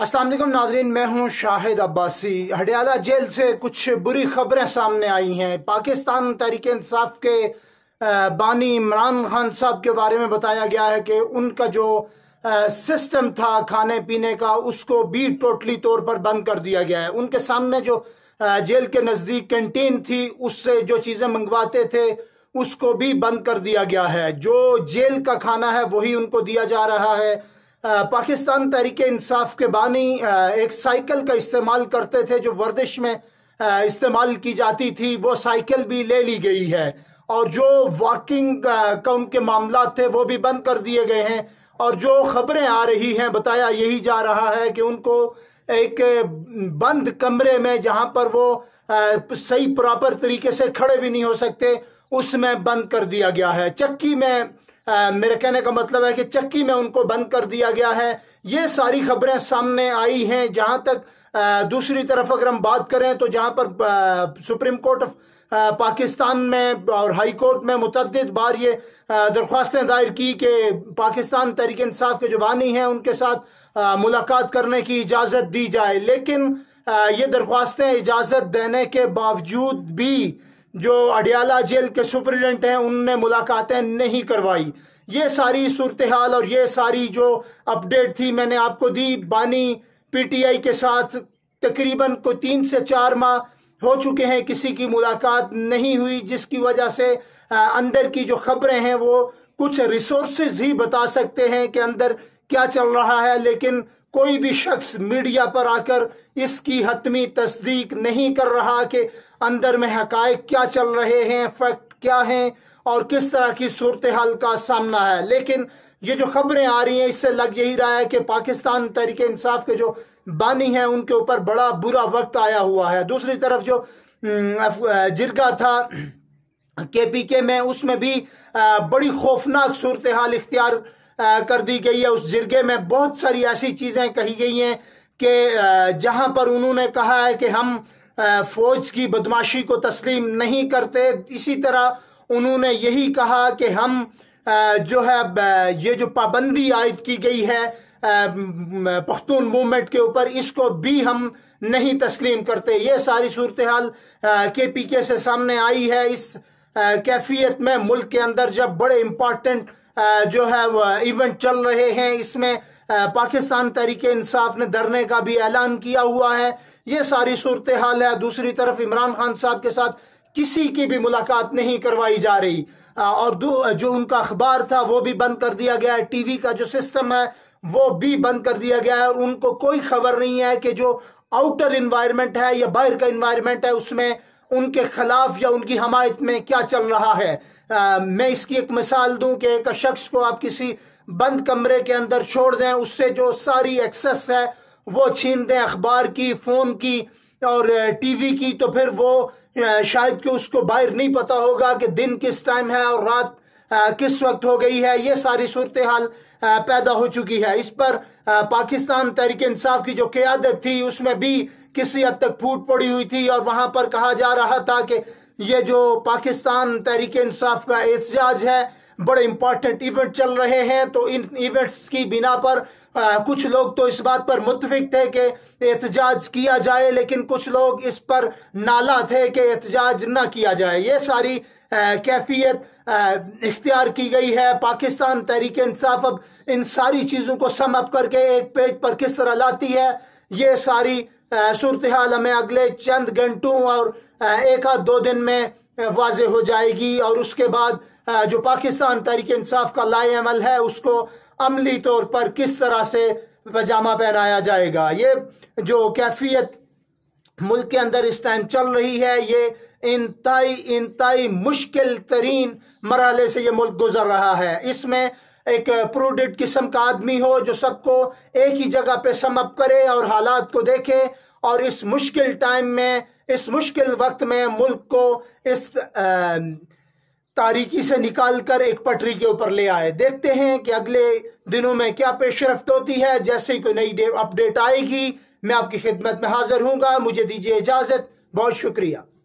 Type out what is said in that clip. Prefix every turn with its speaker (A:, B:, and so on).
A: असलम नाजरीन मैं हूं शाहिद अब्बासी हडियाला जेल से कुछ बुरी खबरें सामने आई हैं पाकिस्तान तहरीक इंसाफ के बानी इमरान खान साहब के बारे में बताया गया है कि उनका जो सिस्टम था खाने पीने का उसको भी टोटली तौर पर बंद कर दिया गया है उनके सामने जो जेल के नज़दीक कैंटीन थी उससे जो चीज़ें मंगवाते थे उसको भी बंद कर दिया गया है जो जेल का खाना है वही उनको दिया जा रहा है पाकिस्तान तहरीक इंसाफ के बानी एक साइकिल का इस्तेमाल करते थे जो वर्दिश में इस्तेमाल की जाती थी वो साइकिल भी ले ली गई है और जो वॉकिंग का उनके मामला थे वो भी बंद कर दिए गए हैं और जो खबरें आ रही हैं बताया यही जा रहा है कि उनको एक बंद कमरे में जहां पर वो सही प्रॉपर तरीके से खड़े भी नहीं हो सकते उसमें बंद कर दिया गया है चक्की में आ, मेरे कहने का मतलब है कि चक्की में उनको बंद कर दिया गया है ये सारी खबरें सामने आई हैं जहां तक आ, दूसरी तरफ अगर हम बात करें तो जहां पर आ, सुप्रीम कोर्ट ऑफ पाकिस्तान में और हाई कोर्ट में मुतद बार ये दरख्वास्तें दायर की कि पाकिस्तान तरीके इंसाफ के जो बानी हैं उनके साथ मुलाकात करने की इजाज़त दी जाए लेकिन ये दरख्वास्तें इजाज़त देने के बावजूद भी जो अडियाला जेल के सुप्रिटेंडेंट हैं उनने मुलाकातें नहीं करवाई ये सारी सूरत हाल और ये सारी जो अपडेट थी मैंने आपको दी बानी पीटीआई के साथ तकरीबन कोई तीन से चार माह हो चुके हैं किसी की मुलाकात नहीं हुई जिसकी वजह से अंदर की जो खबरें हैं वो कुछ रिसोर्सेज ही बता सकते हैं कि अंदर क्या चल रहा है लेकिन कोई भी शख्स मीडिया पर आकर इसकी हतमी तस्दीक नहीं कर रहा कि अंदर में हकायक क्या चल रहे हैं फैक्ट क्या हैं और किस तरह की सूरत हाल का सामना है लेकिन ये जो खबरें आ रही हैं इससे लग यही रहा है कि पाकिस्तान तरीके इंसाफ के जो बानी हैं उनके ऊपर बड़ा बुरा वक्त आया हुआ है दूसरी तरफ जो हम्म, जिरगा था के पी के में उसमें भी बड़ी खौफनाक सूरत हाल इख्तियार कर दी गई है उस जिरगे में बहुत सारी ऐसी चीज़ें कही गई हैं कि जहां पर उन्होंने कहा है कि हम फौज की बदमाशी को तस्लीम नहीं करते इसी तरह उन्होंने यही कहा कि हम जो है ये जो पाबंदी आयद की गई है पख्तून मूवमेंट के ऊपर इसको भी हम नहीं तस्लीम करते ये सारी सूरत हाल के पी के से सामने आई है इस कैफियत में मुल्क के अंदर जब बड़े इम्पॉर्टेंट जो है इवेंट चल रहे हैं इसमें पाकिस्तान तरीके इंसाफ ने धरने का भी ऐलान किया हुआ है ये सारी सूरत हाल है दूसरी तरफ इमरान खान साहब के साथ किसी की भी मुलाकात नहीं करवाई जा रही और जो उनका अखबार था वो भी बंद कर दिया गया है टीवी का जो सिस्टम है वो भी बंद कर दिया गया है और उनको कोई खबर नहीं है कि जो आउटर इन्वायरमेंट है या बाहर का इन्वायरमेंट है उसमें उनके खिलाफ या उनकी हमायत में क्या चल रहा है आ, मैं इसकी एक मिसाल दूं कि एक शख्स को आप किसी बंद कमरे के अंदर छोड़ दें उससे जो सारी एक्सेस है वो छीन दें अखबार की फ़ोन की और टीवी की तो फिर वो शायद कि उसको बाहर नहीं पता होगा कि दिन किस टाइम है और रात आ, किस वक्त हो गई है ये सारी सूरत हाल पैदा हो चुकी है इस पर पाकिस्तान तहरीक इंसाफ की जो क्यादत थी उसमें भी किसी हद तक फूट पड़ी हुई थी और वहां पर कहा जा रहा था कि ये जो पाकिस्तान तहरीक इंसाफ का एहतजाज है बड़े इंपॉर्टेंट इवेंट चल रहे हैं तो इन इवेंट्स की बिना पर आ, कुछ लोग तो इस बात पर मुतफिक थे कि एहतजाज किया जाए लेकिन कुछ लोग इस पर नाला थे कि एहतजाज ना किया जाए ये सारी कैफियत इख्तियार की गई है पाकिस्तान तहरीक इंसाफ अब इन सारी चीज़ों को सम अप करके एक पेज पर किस तरह लाती है ये सारी सूरत हाल हमें अगले चंद घंटों और एक आध दो दिन में वाज हो जाएगी और उसके बाद जो पाकिस्तान तहरीक इंसाफ का लाए अमल है उसको अमली तौर पर किस तरह से पजामा पहनाया जाएगा ये जो कैफियत मुल्क के अंदर इस टाइम चल रही है ये इंतई इंतई मुश्किल तरीन मरहले से ये मुल्क गुजर रहा है इसमें एक प्रूडेड किस्म का आदमी हो जो सबको एक ही जगह पे समअप करे और हालात को देखे और इस मुश्किल टाइम में इस मुश्किल वक्त में मुल्क को इस तारीकी से निकालकर एक पटरी के ऊपर ले आए देखते हैं कि अगले दिनों में क्या रफ्त होती है जैसे ही कोई नई अपडेट आएगी मैं आपकी खिदमत में हाजिर हूँ मुझे दीजिए इजाज़त बहुत शुक्रिया